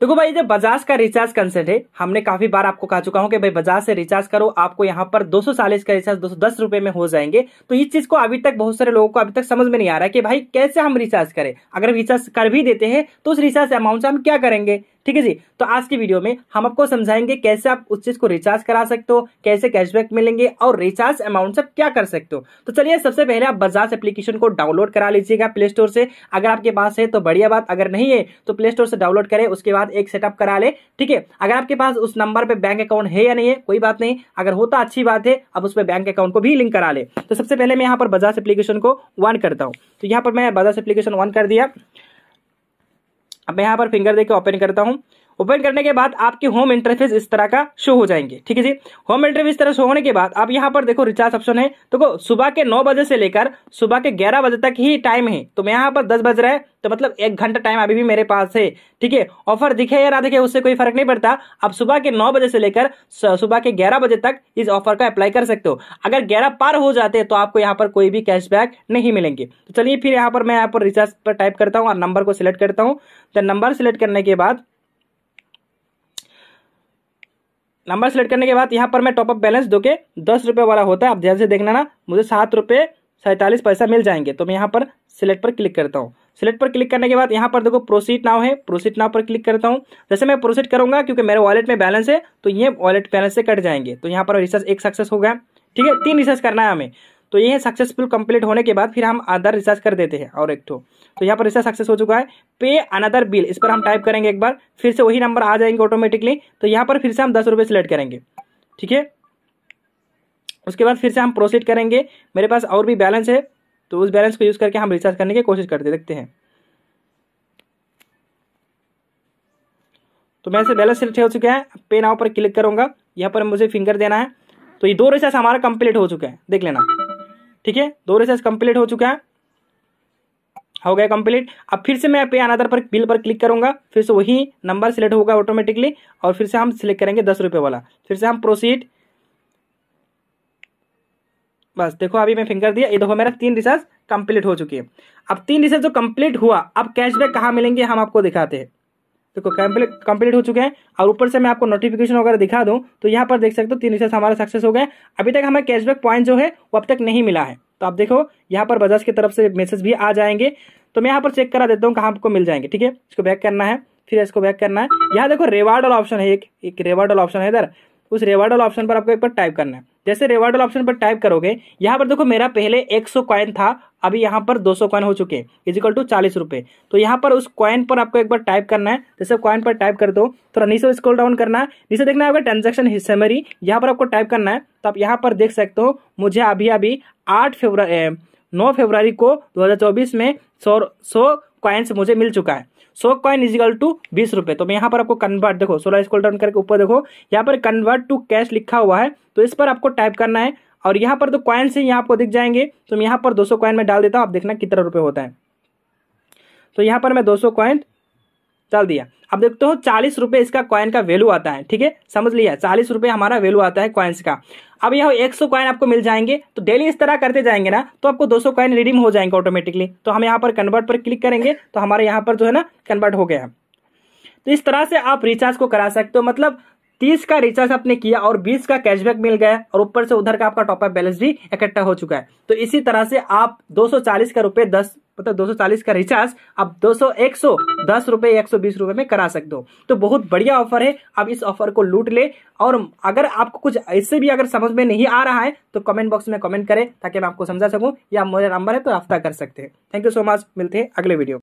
देखो भाई जब बजाज का रिचार्ज कंसेंट है हमने काफी बार आपको कहा चुका हूं कि भाई बजाज से रिचार्ज करो आपको यहाँ पर दो सौ चालीस का रिचार्ज दो सौ दस रुपए में हो जाएंगे तो इस चीज को अभी तक बहुत सारे लोगों को अभी तक समझ में नहीं आ रहा है कि भाई कैसे हम रिचार्ज करें अगर रिचार्ज कर भी देते हैं तो उस रिचार्ज अमाउंट से हम क्या करेंगे ठीक है जी तो आज की वीडियो में हम आपको समझाएंगे कैसे आप उस चीज को रिचार्ज करा सकते हो कैसे कैशबैक मिलेंगे और रिचार्ज अमाउंट से क्या कर सकते हो तो चलिए सबसे पहले आप बजाज एप्लीकेशन को डाउनलोड करा लीजिएगा प्ले स्टोर से अगर आपके पास है तो बढ़िया बात अगर नहीं है तो प्ले स्टोर से डाउनलोड करें उसके बाद एक सेटअप करा ले ठीक है अगर आपके पास उस नंबर पर बैंक अकाउंट है या नहीं है कोई बात नहीं अगर होता तो अच्छी बात है अब उस पर बैंक अकाउंट को भी लिंक करा ले तो सबसे पहले मैं यहाँ पर बजाज एप्लीकेशन को वन करता हूँ तो यहाँ पर मैं बजाज एप्लीकेशन वन कर दिया अब मैं यहाँ पर फिंगर देकर ओपन करता हूँ ओपन करने के बाद आपके होम इंटरफेस इस तरह का शो हो जाएंगे ठीक है जी होम इंटरफेस इस तरह शो होने के बाद आप यहाँ पर देखो रिचार्ज ऑप्शन है तो देखो तो सुबह के नौ बजे से लेकर सुबह के ग्यारह बजे तक ही टाइम है तो मैं यहाँ पर दस बज रहा है तो मतलब एक घंटा टाइम अभी भी मेरे पास है ठीक है ऑफर दिखे या ना दिखे उससे कोई फर्क नहीं पड़ता आप सुबह के नौ बजे से लेकर सुबह के ग्यारह बजे तक इस ऑफर का अप्लाई कर सकते हो अगर ग्यारह पार हो जाते हैं तो आपको यहाँ पर कोई भी कैशबैक नहीं मिलेंगे तो चलिए फिर यहाँ पर मैं यहाँ पर रिचार्ज पर टाइप करता हूँ और नंबर को सिलेक्ट करता हूँ तो नंबर सिलेक्ट करने के बाद नंबर सेलेक्ट करने के बाद यहाँ पर मैं टॉपअप बैलेंस दो के दस रुपये वाला होता है आप से देखना ना मुझे सात रुपये सैंतालीस पैसा मिल जाएंगे तो मैं यहाँ पर सिलेक्ट पर क्लिक करता हूँ सिलेक्ट पर क्लिक करने के बाद यहाँ पर देखो प्रोसीड नाव है प्रोसीड नाव पर क्लिक करता हूँ जैसे मैं प्रोसीड करूँगा क्योंकि मेरे वॉलेट में बैलेंस है तो ये वॉलेट बैलेंस से कट जाएंगे तो यहाँ पर रिसर्च एक सक्सेस हो गया ठीक है तीन रिसर्च करना है हमें तो ये सक्सेसफुल कंप्लीट होने के बाद फिर हम अदर रिचार्ज कर देते हैं और एक तो यहाँ पर रिसर्च सक्सेस हो चुका है पे अनदर बिल इस पर हम टाइप करेंगे एक बार फिर से वही नंबर आ जाएंगे ऑटोमेटिकली तो यहाँ पर फिर से हम दस रुपये सेलेक्ट करेंगे ठीक है उसके बाद फिर से हम प्रोसीड करेंगे मेरे पास और भी बैलेंस है तो उस बैलेंस को यूज़ करके हम रिचार्ज करने की कोशिश करते देखते हैं तो मैं से बैलेंस सिलेक्ट हो चुका है पे नाउ पर क्लिक करूंगा यहाँ पर मुझे फिंगर देना है तो ये दो रिचार्ज हमारा कंप्लीट हो चुका है देख लेना ठीक है दो रिसर्च कंप्लीट हो चुका है हो गया कंप्लीट अब फिर से मैं पे अनादर पर बिल पर क्लिक करूंगा फिर से वही नंबर सिलेक्ट होगा ऑटोमेटिकली और फिर से हम सिलेक्ट करेंगे दस रुपये वाला फिर से हम प्रोसीड बस देखो अभी मैं फिंगर दिया ये देखो मेरा तीन रिसर्च कंप्लीट हो चुकी है अब तीन रिसर्च जो कंप्लीट हुआ अब कैशबैक कहाँ मिलेंगे हम आपको दिखाते हैं देखो कंप्लीट कंप्लीट हो चुके हैं और ऊपर से मैं आपको नोटिफिकेशन वगैरह दिखा दूँ तो यहाँ पर देख सकते हो तीन रिचार्ज हमारे सक्सेस हो गए अभी तक हमें कैशबैक पॉइंट जो है वो अब तक नहीं मिला है तो आप देखो यहाँ पर बजाज की तरफ से मैसेज भी आ जाएंगे तो मैं यहाँ पर चेक करा देता हूँ कहाँ आपको मिल जाएंगे ठीक है इसको बैक करना है फिर इसको बैक करना है यहाँ देखो रेवार्ड वाला ऑप्शन है एक एक रेवार्ड वाला ऑप्शन है इधर उस रेवार्ड वाला ऑप्शन पर आपको एक बार टाइप करना है जैसे रिवार्ड वाला ऑप्शन पर टाइप करोगे यहाँ पर देखो मेरा पहले 100 कॉइन था अभी यहाँ पर 200 कॉइन हो चुके हैं इजिकल टू चालीस रुपये तो यहाँ पर उस कॉइन पर आपको एक बार टाइप करना है जैसे कॉइन पर टाइप कर दो थोड़ा तो नीचे स्क्रॉल डाउन करना है नीचे देखना है आपका ट्रांजेक्शन समरी यहाँ पर आपको टाइप करना है तो आप यहाँ पर देख सकते हो मुझे अभी अभी आठ फेबर नौ फेबर को दो में सौ सौ कॉइन्स मुझे मिल चुका है so coin is equal to बीस रुपये तो मैं यहाँ पर आपको कन्वर्ट देखो सोलह स्कोल डाउन करके ऊपर देखो यहाँ पर कन्वर्ट टू कैश लिखा हुआ है तो इस पर आपको टाइप करना है और यहाँ पर तो कॉइन्स ही यहाँ आपको दिख जाएंगे तो मैं यहाँ पर 200 कॉइन में डाल देता हूँ आप देखना कितना रुपये होता है तो यहाँ पर मैं 200 कॉइन चल दिया अब देखते हो चालीस रुपये इसका कॉइन का वैल्यू आता है ठीक है समझ लिया चालीस रुपये हमारा वैल्यू आता है कॉइन्स का अब यह एक सौ कॉइन आपको मिल जाएंगे तो डेली इस तरह करते जाएंगे ना तो आपको दो सौ कॉइन रिडीम हो जाएंगे ऑटोमेटिकली तो हम यहाँ पर कन्वर्ट पर क्लिक करेंगे तो हमारे यहाँ पर जो है ना कन्वर्ट हो गया तो इस तरह से आप रिचार्ज को करा सकते हो मतलब तीस का रिचार्ज आपने किया और बीस का कैशबैक मिल गया और ऊपर से उधर का आपका टॉपअप बैलेंस भी इकट्ठा हो चुका है तो इसी तरह से आप दो सौ चालीस का रुपये दस मतलब दो का रिचार्ज आप दो सौ एक सौ दस एक सौ बीस में करा सकते हो तो बहुत बढ़िया ऑफर है आप इस ऑफर को लूट ले और अगर आपको कुछ ऐसे भी अगर समझ में नहीं आ रहा है तो कमेंट बॉक्स में कमेंट करें ताकि मैं आपको समझा सकूं या मेरा नंबर है तो रफ्ता कर सकते हैं थैंक यू सो मच मिलते हैं अगले वीडियो